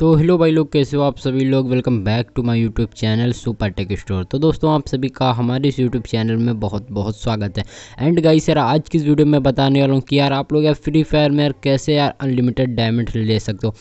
तो हेलो भाई लोग कैसे हो आप सभी लोग welcome back to my YouTube channel super tech store तो दोस्तों आप सभी का हमारे इस यूट्यूब चैनल में बहुत बहुत स्वागत है एंड गाइस यार आज की इस वीडियो में बताने वाला हूँ कि यार आप लोग यार फ्री फायर में यार कैसे यार अनलिमिटेड डायमंड ले सकते हो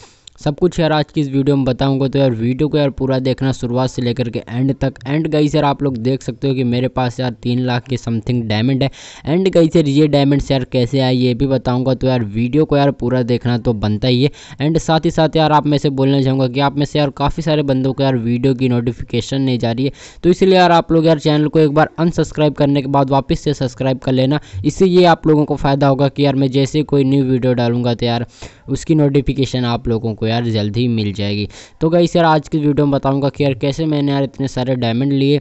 सब कुछ यार आज की इस वीडियो में बताऊंगा तो यार वीडियो को यार पूरा देखना शुरुआत से लेकर के एंड तक एंड गई सर आप लोग देख सकते हो कि मेरे पास यार तीन लाख के समथिंग डायमंड है एंड गई सर ये डायमंड यार कैसे आए ये भी बताऊंगा तो यार वीडियो को यार पूरा देखना तो बनता ही है एंड साथ ही साथ यार आप में से बोलना चाहूँगा कि आप में से यार काफ़ी सारे बंदों को यार वीडियो की नोटिफिकेशन नहीं जा रही है तो इसलिए यार आप लोग यार चैनल को एक बार अनसब्सक्राइब करने के बाद वापस से सब्सक्राइब कर लेना इससे ये आप लोगों को फ़ायदा होगा कि यार मैं जैसे कोई न्यू वीडियो डालूंगा तो यार उसकी नोटिफिकेशन आप लोगों को यार जल्द ही मिल जाएगी तो गई यार आज की वीडियो में बताऊँगा कि यार कैसे मैंने यार इतने सारे डायमंड लिए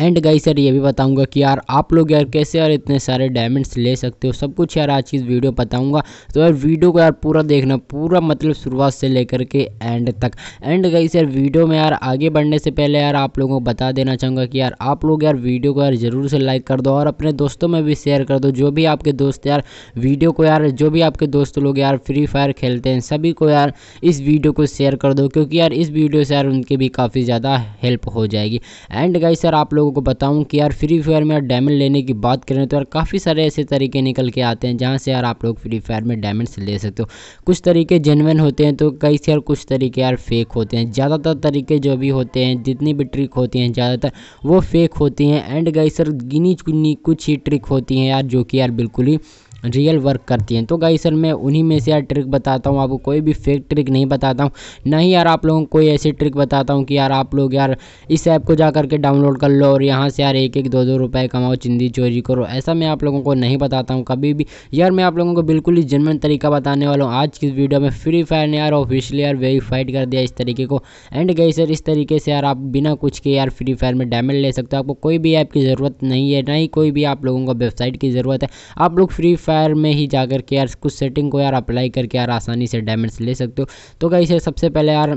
एंड गाइस सर ये भी बताऊंगा कि यार आप लोग यार कैसे यार इतने सारे डायमंड्स ले सकते हो सब कुछ यार आज की वीडियो बताऊंगा तो यार वीडियो को यार पूरा देखना पूरा मतलब शुरुआत से लेकर के एंड तक एंड गाइस यार वीडियो में यार आगे बढ़ने से पहले यार आप लोगों को बता देना चाहूँगा कि यार आप लोग यार वीडियो को यार ज़रूर से लाइक कर दो और अपने दोस्तों में भी शेयर कर दो जो भी आपके दोस्त यार वीडियो को यार जो भी आपके दोस्त लोग यार फ्री फायर खेलते हैं सभी को यार इस वीडियो को शेयर कर दो क्योंकि यार इस वीडियो से यार उनकी भी काफ़ी ज़्यादा हेल्प हो जाएगी एंड गाइस सर आप लोग लोगों को बताऊं कि यार फ्री फायर में डायमंड लेने की बात करें तो यार काफ़ी सारे ऐसे तरीके निकल के आते हैं जहाँ से यार आप लोग फ्री फायर में डायमंड्स ले सकते हो कुछ तरीके जेनवन होते हैं तो कई से यार कुछ तरीके यार फेक होते हैं ज़्यादातर तरीके जो भी होते हैं जितनी भी ट्रिक होती हैं ज़्यादातर वो फेक होती हैं एंड गई सर गिनी चुनी कुछ ही ट्रिक होती हैं यार जो कि यार बिल्कुल ही रियल वर्क करती हैं तो गाई सर मैं उन्हीं में से यार ट्रिक बताता हूँ आपको कोई भी फेक ट्रिक नहीं बताता हूँ ना ही यार आप लोगों को कोई ऐसी ट्रिक बताता हूँ कि यार आप लोग यार इस ऐप को जा करके डाउनलोड कर लो और यहाँ से यार एक एक दो दो रुपए कमाओ चिंदी चोरी करो ऐसा मैं आप लोगों को नहीं बताता हूँ कभी भी यार मैं आप लोगों को बिल्कुल ही जनमन तरीका बताने वाला हूँ आज की वीडियो में फ्री फायर ने यार ऑफिशियली यार वेरीफाइड कर दिया इस तरीके को एंड गई सर इस तरीके से यार आप बिना कुछ के यार फ्री फायर में डायमंड ले सकते हो आपको कोई भी ऐप की ज़रूरत नहीं है ना ही कोई भी आप लोगों को वेबसाइट की ज़रूरत है आप लोग फ्री फायर एम्पलीफायर में ही जाकर के यार कुछ सेटिंग को यार अप्लाई करके यार आसानी से डैमेज ले सकते हो तो कहीं सबसे पहले यार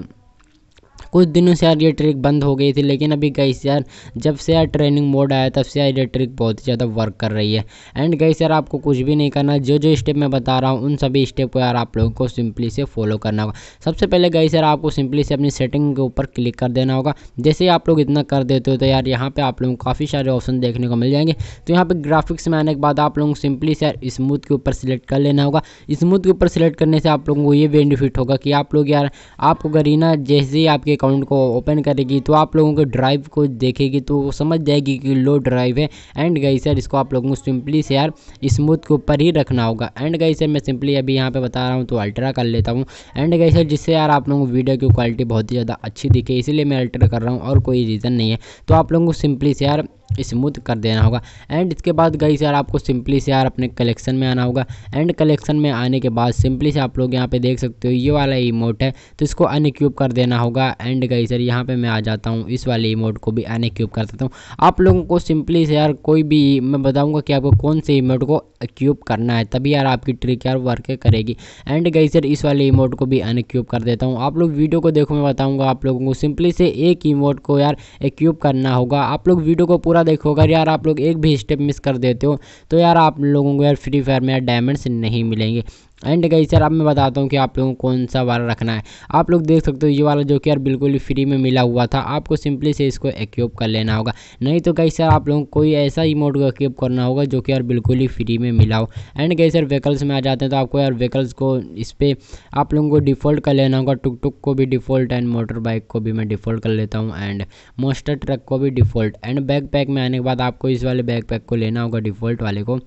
कुछ दिनों से यार ये ट्रिक बंद हो गई थी लेकिन अभी गई यार जब से यार ट्रेनिंग मोड आया तब से यार ये ट्रिक बहुत ही ज़्यादा वर्क कर रही है एंड गई यार आपको कुछ भी नहीं करना जो जो स्टेप मैं बता रहा हूँ उन सभी स्टेप को यार आप लोगों को सिंपली से फॉलो करना होगा सबसे पहले गई सर आपको सिंपली से अपनी सेटिंग के ऊपर क्लिक कर देना होगा जैसे ही आप लोग इतना कर देते हो तो यार यहाँ पर आप लोगों को काफ़ी सारे ऑप्शन देखने को मिल जाएंगे तो यहाँ पर ग्राफिक्स में आने के बाद आप लोगों को सिंपली से यार स्मूथ के ऊपर सिलेक्ट कर लेना होगा स्मूथ के ऊपर सिलेक्ट करने से आप लोगों को ये बेनिफिट होगा कि आप लोग यार आपको गरीना जैसे ही आपके अकाउंट को ओपन करेगी तो आप लोगों के ड्राइव को देखेगी तो समझ जाएगी कि लो ड्राइव है एंड गई सर इसको आप लोगों को सिंपली से यार स्मूथ के ऊपर ही रखना होगा एंड गई सर मैं सिंपली अभी यहाँ पर बता रहा हूँ तो अल्ट्रा कर लेता हूँ एंड गई सर जिससे यार आप लोगों को वीडियो की क्वालिटी बहुत ही ज़्यादा अच्छी दिखे इसीलिए मैं अल्ट्रा कर रहा हूँ और कोई रीज़न नहीं है तो आप लोगों को सिंपली से यार स्मूथ कर देना होगा एंड इसके बाद गई यार आपको सिंपली से यार अपने कलेक्शन में आना होगा एंड कलेक्शन में आने के बाद सिंपली से आप लोग यहाँ पे देख सकते हो ये वाला इमोट है तो इसको अनक्यूब कर देना होगा एंड गई सर यहाँ पे मैं आ जाता हूँ इस वाले इमोट को भी अनक्यूब कर देता हूँ आप लोगों को सिंपली से यार कोई भी मैं बताऊँगा कि आपको कौन से इमोट को क्यूब करना है तभी यार आपकी ट्रिक यार वर्क करेगी एंड गई सर इस वाले इमोट को भी अनक्यूब कर देता हूँ आप लोग वीडियो को देखो मैं बताऊँगा आप लोगों को सिंपली से एक इमोट को यार एक्यूब करना होगा आप लोग वीडियो को पूरा पूरा देखो अगर यार आप लोग एक भी स्टेप मिस कर देते हो तो यार आप लोगों को यार फ्री फायर में यार डायमंड्स नहीं मिलेंगे एंड गई सर अब मैं बताता हूँ कि आप लोगों को कौन सा वाला रखना है आप लोग देख सकते हो ये वाला जो कि यार बिल्कुल ही फ्री में मिला हुआ था आपको सिंपली से इसको एक्यूब कर लेना होगा नहीं तो गई सर आप लोगों को कोई ऐसा मोड को एक्यूब करना होगा जो कि यार बिल्कुल ही फ्री में मिला हो एंड गई सर व्हीकल्स में आ जाते हैं तो आपको यार व्हीकल्स को इस पर आप लोगों को डिफ़ॉल्ट कर लेना होगा टुक टुक को भी डिफ़ॉल्ट एंड मोटर बाइक को भी मैं डिफ़ॉल्ट कर लेता हूँ एंड मोस्टर ट्रक को भी डिफ़ॉल्ट एंड बैक पैक में आने के बाद आपको इस वाले बैक पैक को लेना होगा डिफ़ॉल्ट वाले को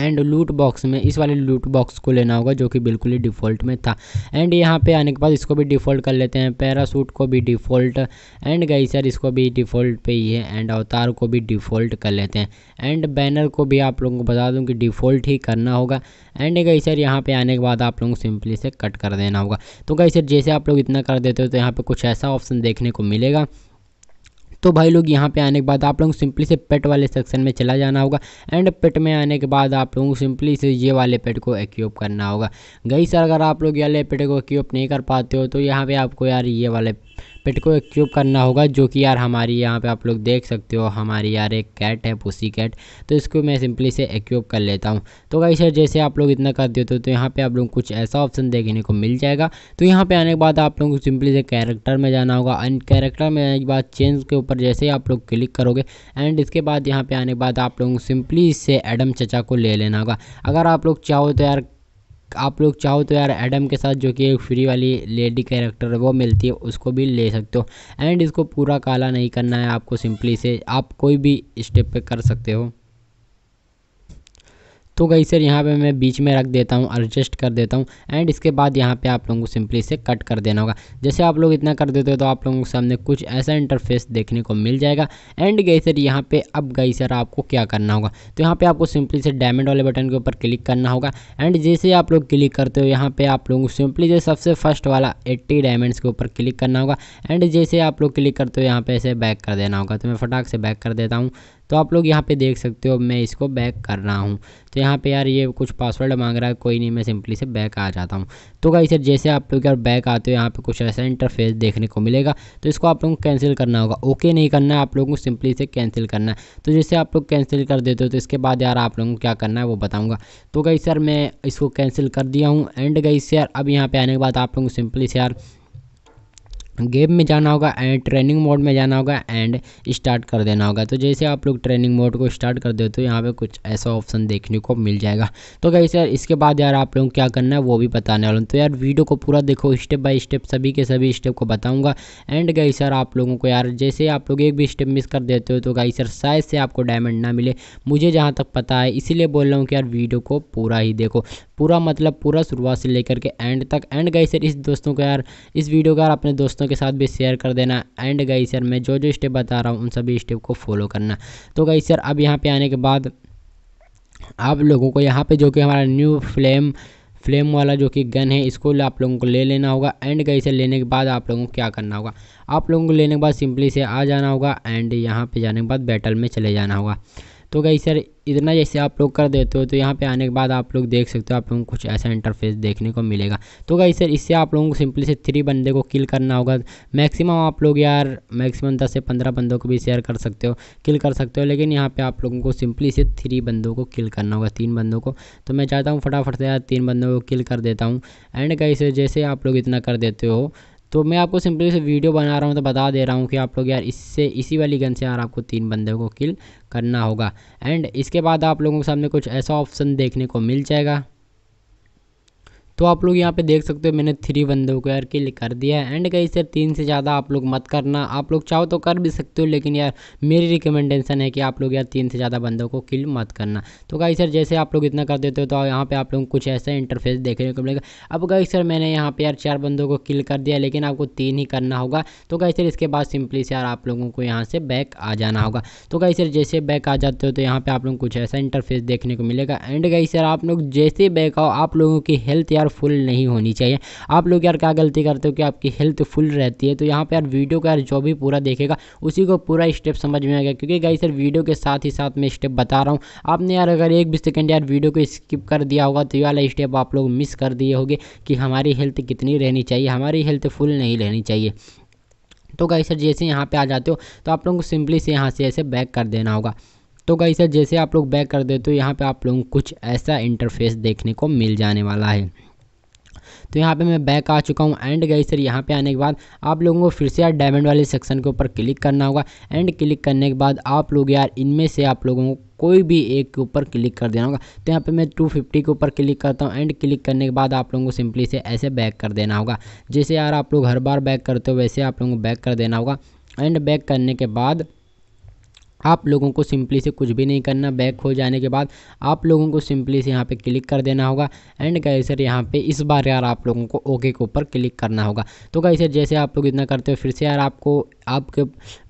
एंड लूट बॉक्स में इस वाले लूट बॉक्स को लेना होगा जो कि बिल्कुल ही डिफ़ॉल्ट में था एंड यहाँ पे आने के बाद इसको भी डिफ़ॉल्ट कर लेते हैं पैरासूट को भी डिफ़ॉल्ट एंड गई सर इसको भी डिफ़ॉल्ट पे ही है एंड अवतार को भी डिफ़ॉल्ट कर लेते हैं एंड बैनर को भी आप लोगों को बता दूँ कि डिफ़ॉल्ट ही करना होगा एंड गई सर यहाँ पर आने के बाद आप लोगों को सिंपली से कट कर देना होगा तो गई सर जैसे आप लोग इतना कर देते हो तो यहाँ पर कुछ ऐसा ऑप्शन देखने को मिलेगा तो भाई लोग यहाँ पे आने के बाद आप लोग सिंपली से पेट वाले सेक्शन में चला जाना होगा एंड पेट में आने के बाद आप लोगों को सिंपली से ये वाले पेट को एक्यूप करना होगा गई सर अगर आप लोग ये वाले पेट को एक्यूप नहीं कर पाते हो तो यहाँ पर आपको यार ये वाले पेट को एक्यूब करना होगा जो कि यार हमारी यहाँ पे आप लोग देख सकते हो हमारी यार एक कैट है पुसी कैट तो इसको मैं सिंपली से एक्यूब कर लेता हूँ तो गाई सर जैसे आप लोग इतना कर देते हो तो यहाँ पे आप लोग कुछ ऐसा ऑप्शन देखने को मिल जाएगा तो यहाँ पर आने के बाद आप लोगों को सिंपली से कैरेक्टर में जाना होगा एंड कैरेक्टर में आने के बाद चेंज के ऊपर जैसे ही आप लोग क्लिक करोगे एंड इसके बाद यहाँ पर आने के बाद आप लोगों को सिंपली से एडम चचा को ले लेना होगा अगर आप लोग चाहो तो यार आप लोग चाहो तो यार एडम के साथ जो कि एक फ्री वाली लेडी कैरेक्टर है वो मिलती है उसको भी ले सकते हो एंड इसको पूरा काला नहीं करना है आपको सिंपली से आप कोई भी स्टेप पे कर सकते हो तो गई सर यहाँ पे मैं बीच में रख देता हूँ एडजस्ट कर देता हूँ एंड इसके बाद यहाँ पे आप लोगों को सिंपली से कट कर देना होगा जैसे आप लोग इतना कर देते हो तो आप लोगों के सामने कुछ ऐसा इंटरफेस देखने को मिल जाएगा एंड गई सर यहाँ पे अब गई सर आपको क्या करना होगा तो यहाँ पे आपको सिंपली से डायमंड वाले बटन के ऊपर क्लिक करना होगा एंड जैसे आप लोग क्लिक करते हो यहाँ पर आप लोगों को सिंपली से सबसे फर्स्ट वाला एट्टी डायमंड्स के ऊपर क्लिक करना होगा एंड जैसे आप लोग क्लिक करते हो यहाँ पर ऐसे बैक कर देना होगा तो मैं फटाक से बैक कर देता हूँ तो आप लोग यहाँ पे देख सकते हो मैं इसको बैक कर रहा हूँ तो यहाँ पे यार ये कुछ पासवर्ड मांग रहा है कोई नहीं मैं सिंपली से बैक आ जाता हूँ तो कहीं सर जैसे आप लोग यार बैक आते हो यहाँ पे कुछ ऐसा इंटरफेस देखने को मिलेगा तो इसको आप लोगों को कैंसिल करना होगा ओके नहीं करना है आप लोगों को सिंपली से कैंसिल करना है तो जैसे आप लोग कैंसिल कर देते हो तो इसके बाद यार आप लोगों को क्या करना है वो बताऊँगा तो गई सर मैं इसको कैंसिल कर दिया हूँ एंड गई सर अब यहाँ पर आने के बाद आप लोगों को सिंपली से यार गेम में जाना होगा एंड ट्रेनिंग मोड में जाना होगा एंड स्टार्ट कर देना होगा तो जैसे आप लोग ट्रेनिंग मोड को स्टार्ट कर देते हो तो यहाँ पे कुछ ऐसा ऑप्शन देखने को मिल जाएगा तो कहीं यार इसके बाद यार आप लोगों को क्या करना है वो भी बताने वाला हूँ तो यार वीडियो को पूरा देखो स्टेप बाय स्टेप सभी के सभी स्टेप को बताऊँगा एंड गई सर आप लोगों को यार जैसे आप लोग एक भी स्टेप मिस कर देते हो तो गई सर शायद से आपको डायमंड ना मिले मुझे जहाँ तक पता है इसीलिए बोल रहा हूँ कि यार वीडियो को पूरा ही देखो पूरा मतलब पूरा शुरुआत से लेकर के एंड तक एंड गई सर इस दोस्तों को यार इस वीडियो को यार अपने दोस्तों के साथ भी शेयर कर देना एंड गई सर मैं जो जो स्टेप बता रहा हूँ उन सभी स्टेप को फॉलो करना तो गई सर अब यहाँ पर आने के बाद आप लोगों को यहाँ पे जो कि हमारा न्यू फ्लेम फ्लेम वाला जो कि गन है इसको आप लोगों को ले लेना होगा एंड गई सर लेने के बाद आप लोगों को क्या करना होगा आप लोगों को लेने के बाद सिंपली से आ जाना होगा एंड यहाँ पे जाने के बाद बैटल में चले जाना होगा तो गई सर इतना जैसे आप लोग कर देते हो तो यहाँ पे आने के बाद आप लोग देख सकते हो आप लोगों को कुछ ऐसा इंटरफेस देखने को मिलेगा तो गाइस सर इससे आप लोगों को सिंपली से थ्री बंदे को किल करना होगा मैक्सिमम आप लोग यार मैक्सिमम दस से पंद्रह बंदों को भी शेयर कर सकते हो किल कर सकते हो लेकिन यहाँ पर आप लोगों को सिंपली से थ्री बंदों को किल करना होगा तीन बंदों को तो मैं चाहता हूँ फटाफट से यार तीन बंदों को किल कर देता हूँ एंड गाइस जैसे आप लोग इतना कर देते हो तो मैं आपको सिंपली से वीडियो बना रहा हूँ तो बता दे रहा हूँ कि आप लोग यार इससे इसी वाली गन से यार आपको तीन बंदे को किल करना होगा एंड इसके बाद आप लोगों के सामने कुछ ऐसा ऑप्शन देखने को मिल जाएगा तो आप लोग यहाँ पे देख सकते हो मैंने थ्री बंदों को यार किल कर दिया है एंड कहीं सर तीन से ज़्यादा आप लोग मत करना आप लोग चाहो तो कर भी सकते हो लेकिन यार मेरी रिकमेंडेशन है कि आप लोग यार तीन से ज़्यादा बंदों को किल मत करना तो कहीं सर जैसे आप लोग इतना कर देते हो तो यहाँ पर आप लोग कुछ ऐसा इंटरफेस देखने को मिलेगा अब कहीं सर मैंने यहाँ पर यार चार बंदों को किल कर दिया लेकिन आपको तीन ही करना होगा तो कहीं सर इसके बाद सिंपली से यार आप लोगों को यहाँ से बैक आ जाना होगा तो कहीं सर जैसे बैक आ जाते हो तो यहाँ पर आप लोग कुछ ऐसा इंटरफेस देखने को मिलेगा एंड कहीं सर आप लोग जैसे बैक आओ आप लोगों की हेल्थ यार फुल नहीं होनी चाहिए आप लोग यार क्या गलती करते हो कि आपकी हेल्थ फुल रहती है तो यहाँ पर यार वीडियो का यार जो भी पूरा देखेगा उसी को पूरा स्टेप समझ में आएगा क्योंकि गाई सर वीडियो के साथ ही साथ मैं स्टेप बता रहा हूँ आपने यार अगर एक भी सेकेंड यार वीडियो को स्किप कर दिया होगा तो ये वाला स्टेप आप लोग मिस कर दिए होगे कि हमारी हेल्थ कितनी रहनी चाहिए हमारी हेल्थ फुल नहीं रहनी चाहिए तो गाई सर जैसे यहाँ पे आ जाते हो तो आप लोगों को सिंपली से यहाँ से ऐसे बैक कर देना होगा तो गाई सर जैसे आप लोग बैक कर देते हो यहाँ पे आप लोगों को कुछ ऐसा इंटरफेस देखने को मिल जाने वाला है तो यहाँ पे मैं बैक आ चुका हूँ एंड गई सर यहाँ पे आने के बाद आप लोगों को फिर से यार डायमंड वाले सेक्शन के ऊपर क्लिक करना होगा एंड क्लिक करने के बाद आप लोग यार इनमें से आप लोगों को कोई भी एक के ऊपर क्लिक कर देना होगा तो यहाँ पे मैं 250 के ऊपर क्लिक करता हूँ एंड क्लिक करने के बाद आप लोगों को सिंपली से ऐसे बैक कर देना होगा जैसे यार आप लोग हर बार बैक करते हो वैसे आप लोगों को बैक कर देना होगा एंड बैक करने के बाद आप लोगों को सिंपली से कुछ भी नहीं करना बैक हो जाने के बाद आप लोगों को सिंपली से यहाँ पे क्लिक कर देना होगा एंड कहीं सर यहाँ पे इस बार यार आप लोगों को ओके के ऊपर क्लिक करना होगा तो कहीं सर जैसे आप लोग इतना करते हो फिर से यार आपको आपके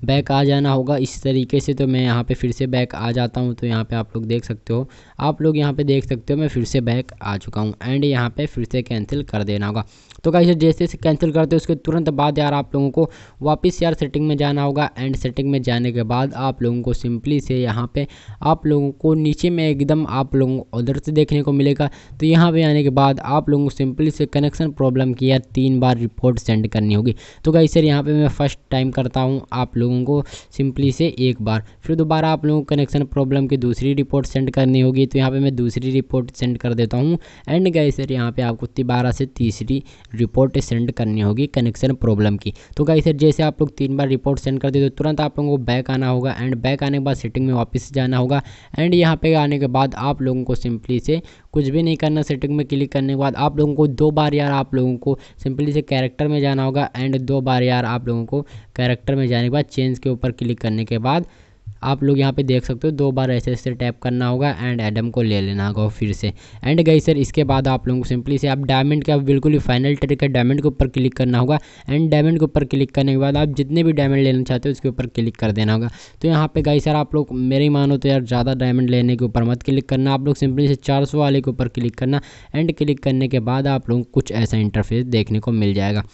बैक आ जाना होगा इस तरीके से तो मैं यहाँ पे फिर से बैक आ जाता हूँ तो यहाँ पे आप लोग देख सकते हो आप लोग यहाँ पे देख सकते हो मैं फिर से बैक आ चुका हूँ एंड यहाँ पे फिर से कैंसिल कर देना होगा तो सर जैसे से कैंसिल करते हो उसके तुरंत बाद यार आप लोगों को वापस यार सेटिंग में जाना होगा एंड सेटिंग में जाने के बाद आप लोगों को सिंपली से यहाँ पे आप लोगों को नीचे में एकदम आप लोगों को उधर से देखने को मिलेगा तो यहाँ पे आने के बाद आप लोगों को सिंपली से कनेक्शन प्रॉब्लम की या तीन बार रिपोर्ट सेंड करनी होगी तो कहीं सर यहाँ पे मैं फ़र्स्ट टाइम करता हूँ आप लोगों को सिंपली से एक बार फिर दोबारा आप लोगों को कनेक्शन प्रॉब्लम की दूसरी रिपोर्ट सेंड करनी होगी तो यहाँ पर मैं दूसरी रिपोर्ट सेंड कर देता हूँ एंड गए सर यहाँ पर आपको तिबारा से तीसरी रिपोर्ट सेंड करनी होगी कनेक्शन प्रॉब्लम की तो कहीं सर जैसे आप लोग तीन बार रिपोर्ट सेंड कर देते हो तुरंत आप लोगों को बैक आना होगा एंड बैक बैक आने के बाद सेटिंग में वापस जाना होगा एंड यहाँ पे आने के बाद आप लोगों को सिंपली से कुछ भी नहीं करना सेटिंग में क्लिक करने के बाद आप लोगों को दो बार यार आप लोगों को सिंपली से कैरेक्टर में जाना होगा एंड दो बार यार आप लोगों को कैरेक्टर में जाने के बाद चेंज के ऊपर क्लिक करने के बाद आप लोग यहाँ पे देख सकते हो दो बार ऐसे ऐसे टैप करना होगा एंड एडम को ले लेना होगा फिर से एंड गई सर इसके बाद आप लोगों को सिंपली से आप डायमंड का बिल्कुल ही फाइनल ट्रिक है डायमंड के ऊपर क्लिक करना होगा एंड डायमंड के ऊपर क्लिक करने के बाद आप जितने भी डायमंड लेना चाहते हो उसके ऊपर क्लिक कर देना होगा तो यहाँ पे गई सर आप लोग मेरे मानो तो यार ज़्यादा डायमंड लेने के ऊपर मत क्लिक करना आप लोग सिंपली से चार वाले के ऊपर क्लिक करना एंड क्लिक करने के बाद आप लोगों को कुछ ऐसा इंटरफेस देखने को मिल जाएगा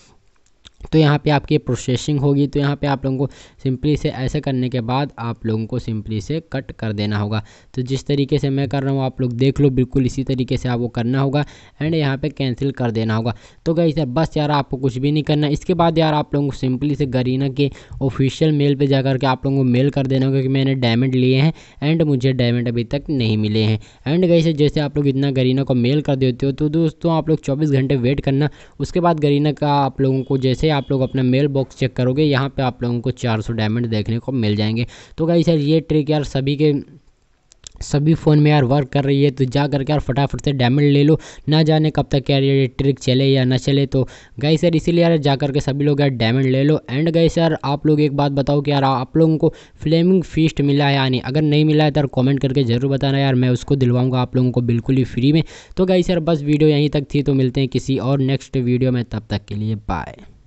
तो यहाँ पे आपकी प्रोसेसिंग होगी तो यहाँ पे आप लोगों को सिंपली से ऐसे करने के बाद आप लोगों को सिंपली से कट कर देना होगा तो जिस तरीके से मैं कर रहा हूँ आप लोग देख लो बिल्कुल इसी तरीके से आपको करना होगा एंड यहाँ पे कैंसिल कर देना होगा तो गई सर बस यार आपको कुछ भी नहीं करना इसके बाद यार आप लोगों को सिंपली से गरीना के ऑफिशियल मेल पर जा करके आप लोगों को मेल कर देना होगा कि मैंने डायमंड लिए हैं एंड मुझे डायमंड अभी तक नहीं मिले हैं एंड गई सर जैसे आप लोग इतना गरीना को मेल कर देते हो तो दोस्तों आप लोग चौबीस घंटे वेट करना उसके बाद गरीना का आप लोगों को जैसे आप लोग अपना मेल बॉक्स चेक करोगे यहाँ पे आप लोगों को चार डायमंड देखने को मिल जाएंगे तो गाइस यार ये ट्रिक यार सभी के सभी फ़ोन में यार वर्क कर रही है तो जा करके यार फटाफट से डायमंड ले लो ना जाने कब तक यार ये ट्रिक चले या ना चले तो गई सर इसीलिए यार जा करके सभी लोग यार डायमंड ले लो एंड गई सर आप लोग एक बात बताओ कि यार आप लोगों को फ्लेमिंग फीस्ट मिला है या नहीं अगर नहीं मिला है तो यार कॉमेंट करके ज़रूर बताना यार मैं उसको दिलवाऊँगा आप लोगों को बिल्कुल ही फ्री में तो गई सर बस वीडियो यहीं तक थी तो मिलते हैं किसी और नेक्स्ट वीडियो में तब तक के लिए बाय